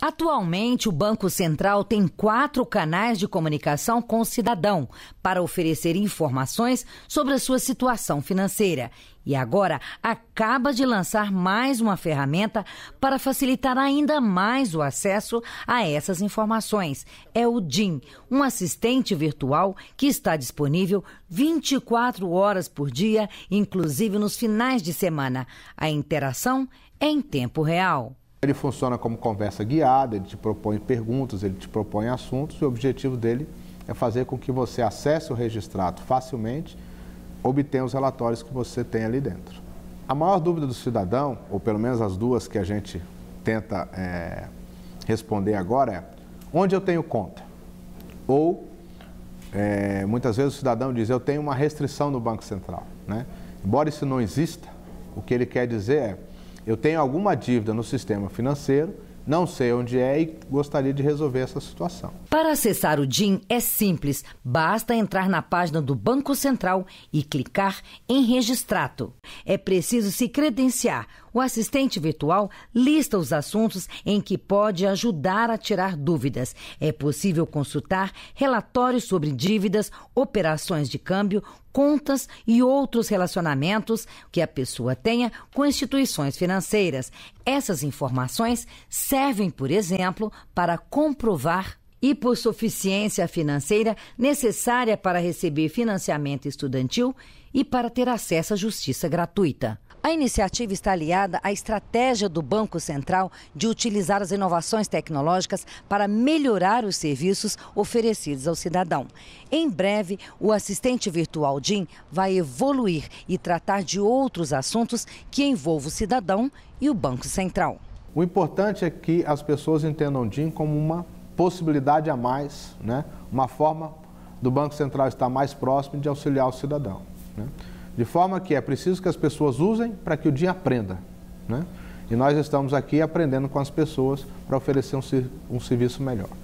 Atualmente, o Banco Central tem quatro canais de comunicação com o cidadão para oferecer informações sobre a sua situação financeira. E agora acaba de lançar mais uma ferramenta para facilitar ainda mais o acesso a essas informações. É o DIN, um assistente virtual que está disponível 24 horas por dia, inclusive nos finais de semana. A interação é em tempo real. Ele funciona como conversa guiada, ele te propõe perguntas, ele te propõe assuntos e o objetivo dele é fazer com que você acesse o registrado facilmente, obtenha os relatórios que você tem ali dentro. A maior dúvida do cidadão, ou pelo menos as duas que a gente tenta é, responder agora, é onde eu tenho conta? Ou, é, muitas vezes o cidadão diz, eu tenho uma restrição no Banco Central. Né? Embora isso não exista, o que ele quer dizer é, eu tenho alguma dívida no sistema financeiro, não sei onde é e gostaria de resolver essa situação. Para acessar o DIN é simples, basta entrar na página do Banco Central e clicar em Registrato. É preciso se credenciar. O assistente virtual lista os assuntos em que pode ajudar a tirar dúvidas. É possível consultar relatórios sobre dívidas, operações de câmbio, contas e outros relacionamentos que a pessoa tenha com instituições financeiras. Essas informações servem, por exemplo, para comprovar hipossuficiência financeira necessária para receber financiamento estudantil e para ter acesso à justiça gratuita. A iniciativa está aliada à estratégia do Banco Central de utilizar as inovações tecnológicas para melhorar os serviços oferecidos ao cidadão. Em breve, o assistente virtual DIN vai evoluir e tratar de outros assuntos que envolvam o cidadão e o Banco Central. O importante é que as pessoas entendam o DIN como uma possibilidade a mais, né? uma forma do Banco Central estar mais próximo de auxiliar o cidadão. Né? De forma que é preciso que as pessoas usem para que o DIN aprenda. Né? E nós estamos aqui aprendendo com as pessoas para oferecer um, um serviço melhor.